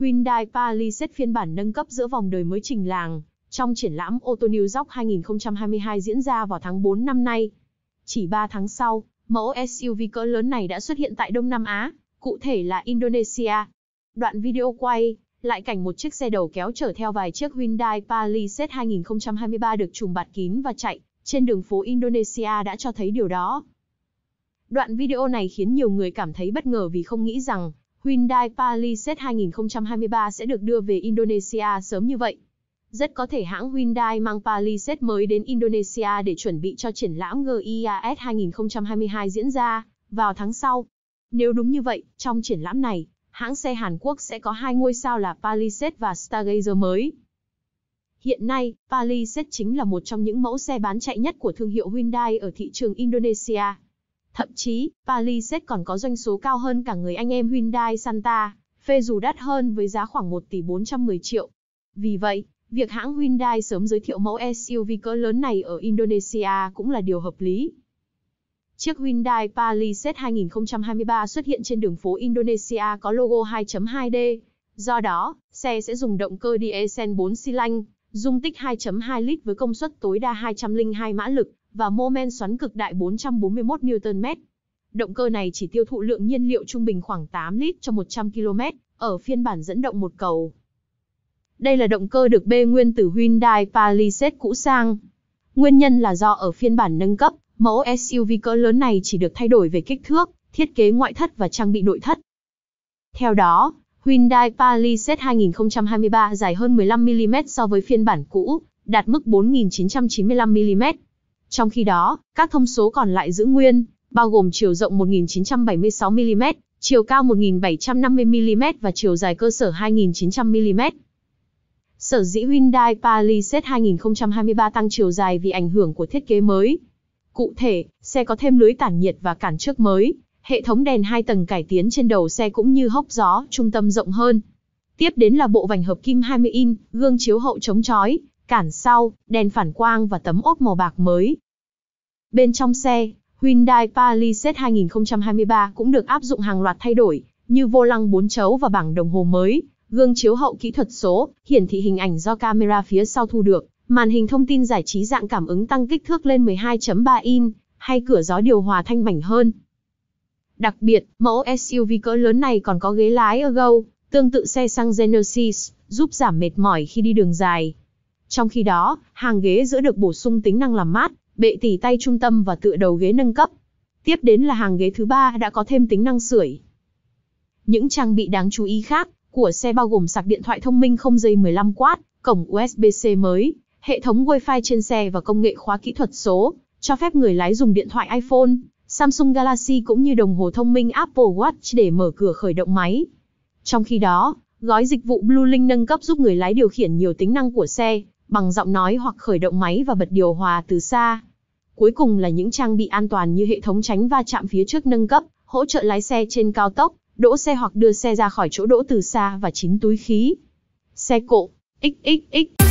Hyundai Palisade phiên bản nâng cấp giữa vòng đời mới trình làng, trong triển lãm ô tô New York 2022 diễn ra vào tháng 4 năm nay. Chỉ 3 tháng sau, mẫu SUV cỡ lớn này đã xuất hiện tại Đông Nam Á, cụ thể là Indonesia. Đoạn video quay, lại cảnh một chiếc xe đầu kéo chở theo vài chiếc Hyundai Palisade 2023 được trùng bạt kín và chạy trên đường phố Indonesia đã cho thấy điều đó. Đoạn video này khiến nhiều người cảm thấy bất ngờ vì không nghĩ rằng Hyundai Palisade 2023 sẽ được đưa về Indonesia sớm như vậy. Rất có thể hãng Hyundai mang Palisade mới đến Indonesia để chuẩn bị cho triển lãm GIAS e 2022 diễn ra vào tháng sau. Nếu đúng như vậy, trong triển lãm này, hãng xe Hàn Quốc sẽ có hai ngôi sao là Palisade và Stargazer mới. Hiện nay, Palisade chính là một trong những mẫu xe bán chạy nhất của thương hiệu Hyundai ở thị trường Indonesia. Thậm chí, Palisade còn có doanh số cao hơn cả người anh em Hyundai Santa, phê dù đắt hơn với giá khoảng 1 tỷ 410 triệu. Vì vậy, việc hãng Hyundai sớm giới thiệu mẫu SUV cỡ lớn này ở Indonesia cũng là điều hợp lý. Chiếc Hyundai Palisade 2023 xuất hiện trên đường phố Indonesia có logo 2.2D. Do đó, xe sẽ dùng động cơ diesel 4 xi lanh, dung tích 2.2 lít với công suất tối đa 202 mã lực và mô men xoắn cực đại 441 Nm. Động cơ này chỉ tiêu thụ lượng nhiên liệu trung bình khoảng 8 lít cho 100 km, ở phiên bản dẫn động một cầu. Đây là động cơ được bê nguyên từ Hyundai Palisade cũ sang. Nguyên nhân là do ở phiên bản nâng cấp, mẫu SUV cỡ lớn này chỉ được thay đổi về kích thước, thiết kế ngoại thất và trang bị nội thất. Theo đó, Hyundai Palisade 2023 dài hơn 15mm so với phiên bản cũ, đạt mức 4.995mm. Trong khi đó, các thông số còn lại giữ nguyên, bao gồm chiều rộng 1976 mm, chiều cao 1750 mm và chiều dài cơ sở 2900 mm. Sở dĩ Hyundai Palisade 2023 tăng chiều dài vì ảnh hưởng của thiết kế mới. Cụ thể, xe có thêm lưới tản nhiệt và cản trước mới, hệ thống đèn hai tầng cải tiến trên đầu xe cũng như hốc gió, trung tâm rộng hơn. Tiếp đến là bộ vành hợp kim 20 in, gương chiếu hậu chống chói, cản sau, đèn phản quang và tấm ốp màu bạc mới, Bên trong xe, Hyundai Palisade 2023 cũng được áp dụng hàng loạt thay đổi, như vô lăng bốn chấu và bảng đồng hồ mới, gương chiếu hậu kỹ thuật số, hiển thị hình ảnh do camera phía sau thu được, màn hình thông tin giải trí dạng cảm ứng tăng kích thước lên 12.3 inch, hay cửa gió điều hòa thanh mảnh hơn. Đặc biệt, mẫu SUV cỡ lớn này còn có ghế lái Ergo, tương tự xe xăng Genesis, giúp giảm mệt mỏi khi đi đường dài. Trong khi đó, hàng ghế giữa được bổ sung tính năng làm mát, bệ tỉ tay trung tâm và tựa đầu ghế nâng cấp. Tiếp đến là hàng ghế thứ ba đã có thêm tính năng sưởi. Những trang bị đáng chú ý khác của xe bao gồm sạc điện thoại thông minh không dây 15W, cổng USB-C mới, hệ thống Wi-Fi trên xe và công nghệ khóa kỹ thuật số, cho phép người lái dùng điện thoại iPhone, Samsung Galaxy cũng như đồng hồ thông minh Apple Watch để mở cửa khởi động máy. Trong khi đó, gói dịch vụ Blue Link nâng cấp giúp người lái điều khiển nhiều tính năng của xe, bằng giọng nói hoặc khởi động máy và bật điều hòa từ xa. Cuối cùng là những trang bị an toàn như hệ thống tránh va chạm phía trước nâng cấp, hỗ trợ lái xe trên cao tốc, đỗ xe hoặc đưa xe ra khỏi chỗ đỗ từ xa và chín túi khí. Xe cộ, XXX.